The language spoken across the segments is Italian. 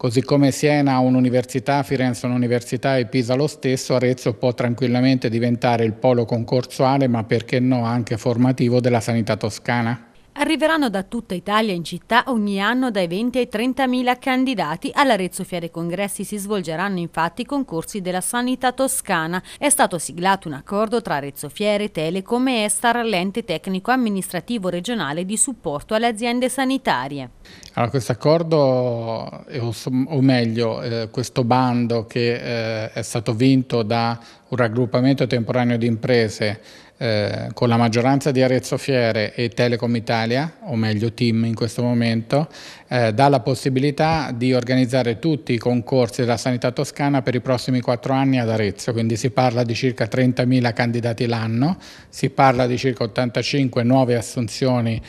Così come Siena ha un'università, Firenze un'università e Pisa lo stesso, Arezzo può tranquillamente diventare il polo concorsuale, ma perché no anche formativo della sanità toscana. Arriveranno da tutta Italia in città ogni anno dai 20 ai 30 mila candidati. All'Arezzo Fiere Congressi si svolgeranno infatti i concorsi della sanità toscana. È stato siglato un accordo tra Arezzo Fiere, Telecom e Estar, l'ente tecnico amministrativo regionale di supporto alle aziende sanitarie. Allora, questo accordo, eh, o meglio, eh, questo bando che eh, è stato vinto da un raggruppamento temporaneo di imprese eh, con la maggioranza di Arezzo Fiere e Telecom Italia, o meglio Team in questo momento, eh, dà la possibilità di organizzare tutti i concorsi della sanità toscana per i prossimi quattro anni ad Arezzo, quindi si parla di circa 30.000 candidati l'anno, si parla di circa 85 nuove assunzioni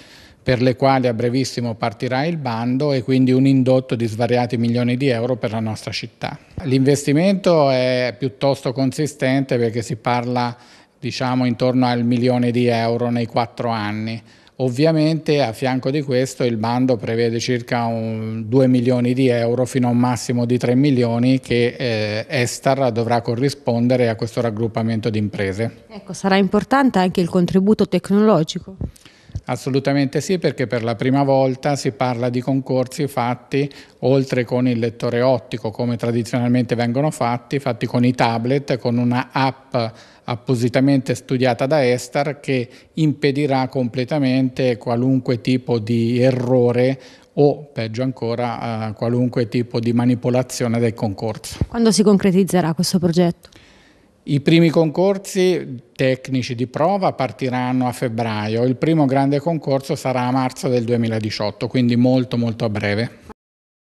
per le quali a brevissimo partirà il bando e quindi un indotto di svariati milioni di euro per la nostra città. L'investimento è piuttosto consistente perché si parla diciamo intorno al milione di euro nei quattro anni. Ovviamente a fianco di questo il bando prevede circa un, 2 milioni di euro fino a un massimo di 3 milioni che eh, Estar dovrà corrispondere a questo raggruppamento di imprese. Ecco, sarà importante anche il contributo tecnologico? Assolutamente sì, perché per la prima volta si parla di concorsi fatti oltre con il lettore ottico, come tradizionalmente vengono fatti, fatti con i tablet, con una app appositamente studiata da Estar che impedirà completamente qualunque tipo di errore o peggio ancora eh, qualunque tipo di manipolazione del concorso. Quando si concretizzerà questo progetto? I primi concorsi tecnici di prova partiranno a febbraio, il primo grande concorso sarà a marzo del 2018, quindi molto molto a breve.